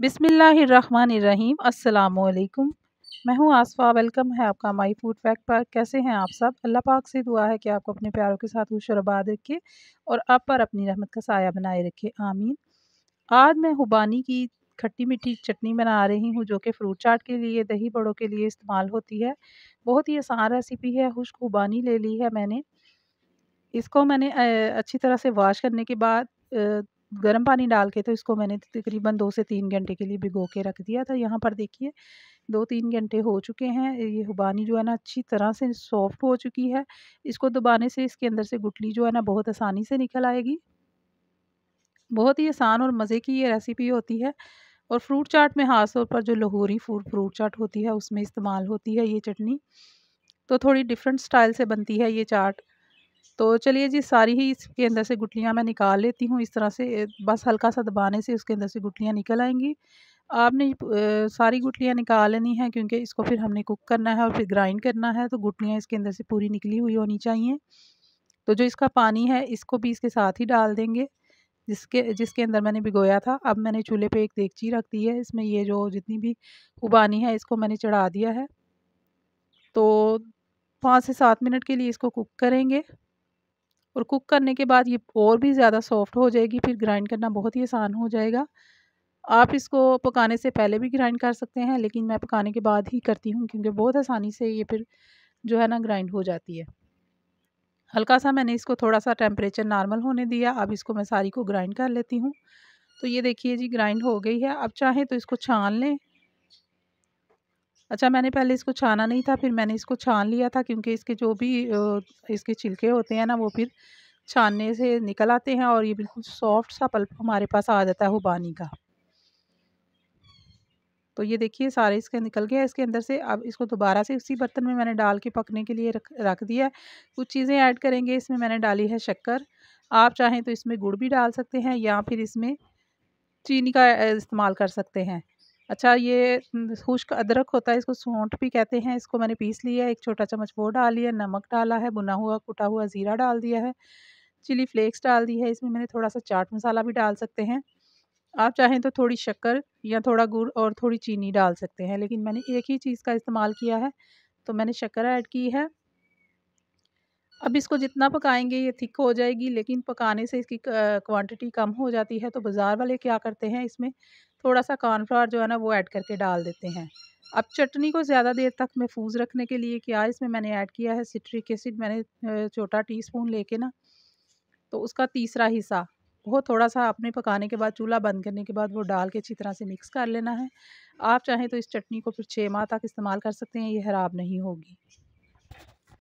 बिसमीम् अल्लाम मैं हूं आसफा वेलकम है आपका माई फूड फैक्ट पर कैसे हैं आप सब अल्लाह पाक से दुआ है कि आपको अपने प्यारों के साथ खुश और आबाद रखे और आप पर अपनी रहमत का साया बनाए रखे आमीन आज मैं हुबानी की खट्टी मीठी चटनी बना रही हूँ जो कि फ्रूट चाट के लिए दही बड़ों के लिए इस्तेमाल होती है बहुत ही आसान रेसिपी है खुश्क हुबानी ले ली है मैंने इसको मैंने अच्छी तरह से वाश करने के बाद गर्म पानी डाल के तो इसको मैंने तकरीबन दो से तीन घंटे के लिए भिगो के रख दिया था यहाँ पर देखिए दो तीन घंटे हो चुके हैं ये हुबानी जो है ना अच्छी तरह से सॉफ्ट हो चुकी है इसको दबाने से इसके अंदर से गुटली जो है ना बहुत आसानी से निकल आएगी बहुत ही आसान और मज़े की ये रेसिपी होती है और फ्रूट चाट में ख़ास तौर पर जो लाहौरी फूड फ्रूट चाट होती है उसमें इस्तेमाल होती है ये चटनी तो थोड़ी डिफरेंट स्टाइल से बनती है ये चाट तो चलिए जी सारी ही इसके अंदर से गुटलियाँ मैं निकाल लेती हूँ इस तरह से बस हल्का सा दबाने से उसके अंदर से गुटलियाँ निकल आएंगी आपने सारी गुटलियाँ निकाल लेनी है क्योंकि इसको फिर हमने कुक करना है और फिर ग्राइंड करना है तो गुटलियाँ इसके अंदर से पूरी निकली हुई होनी चाहिए तो जो इसका पानी है इसको भी इसके साथ ही डाल देंगे जिसके जिसके अंदर मैंने भिगोया था अब मैंने चूल्हे पे एक देगची रख दी है इसमें ये जो जितनी भी उबानी है इसको मैंने चढ़ा दिया है तो पाँच से सात मिनट के लिए इसको कुक करेंगे और कुक करने के बाद ये और भी ज़्यादा सॉफ्ट हो जाएगी फिर ग्राइंड करना बहुत ही आसान हो जाएगा आप इसको पकाने से पहले भी ग्राइंड कर सकते हैं लेकिन मैं पकाने के बाद ही करती हूँ क्योंकि बहुत आसानी से ये फिर जो है ना ग्राइंड हो जाती है हल्का सा मैंने इसको थोड़ा सा टेम्परेचर नॉर्मल होने दिया अब इसको मैं सारी को ग्राइंड कर लेती हूँ तो ये देखिए जी ग्राइंड हो गई है अब चाहें तो इसको छान लें अच्छा मैंने पहले इसको छाना नहीं था फिर मैंने इसको छान लिया था क्योंकि इसके जो भी इसके छिलके होते हैं ना वो फिर छानने से निकल आते हैं और ये बिल्कुल सॉफ्ट सा पल्प हमारे पास आ जाता है हुबानी का तो ये देखिए सारे इसके निकल गया इसके अंदर से अब इसको दोबारा से उसी बर्तन में मैंने डाल के पकने के लिए रख रख दिया है कुछ चीज़ें ऐड करेंगे इसमें मैंने डाली है शक्कर आप चाहें तो इसमें गुड़ भी डाल सकते हैं या फिर इसमें चीनी का इस्तेमाल कर सकते हैं अच्छा ये खुश्क अदरक होता है इसको सौंठ भी कहते हैं इसको मैंने पीस लिया है एक छोटा चम्मच वो डाल लिया नमक डाला है बुना हुआ कुटा हुआ ज़ीरा डाल दिया है चिली फ्लेक्स डाल दी है इसमें मैंने थोड़ा सा चाट मसाला भी डाल सकते हैं आप चाहें तो थोड़ी शक्कर या थोड़ा गुड़ और थोड़ी चीनी डाल सकते हैं लेकिन मैंने एक ही चीज़ का इस्तेमाल किया है तो मैंने शक्कर ऐड की है अब इसको जितना पकाएंगे ये थिक हो जाएगी लेकिन पकाने से इसकी क्वांटिटी कम हो जाती है तो बाज़ार वाले क्या करते हैं इसमें थोड़ा सा कॉर्नफ्लावर जो है ना वो ऐड करके डाल देते हैं अब चटनी को ज़्यादा देर तक महफूज रखने के लिए क्या इसमें मैंने ऐड किया है सिट्रिक एसिड मैंने छोटा टीस्पून लेके ना तो उसका तीसरा हिस्सा वो थोड़ा सा आपने पकाने के बाद चूल्हा बंद करने के बाद वो डाल के अच्छी तरह से मिक्स कर लेना है आप चाहें तो इस चटनी को फिर छः माह तक इस्तेमाल कर सकते हैं ये खराब नहीं होगी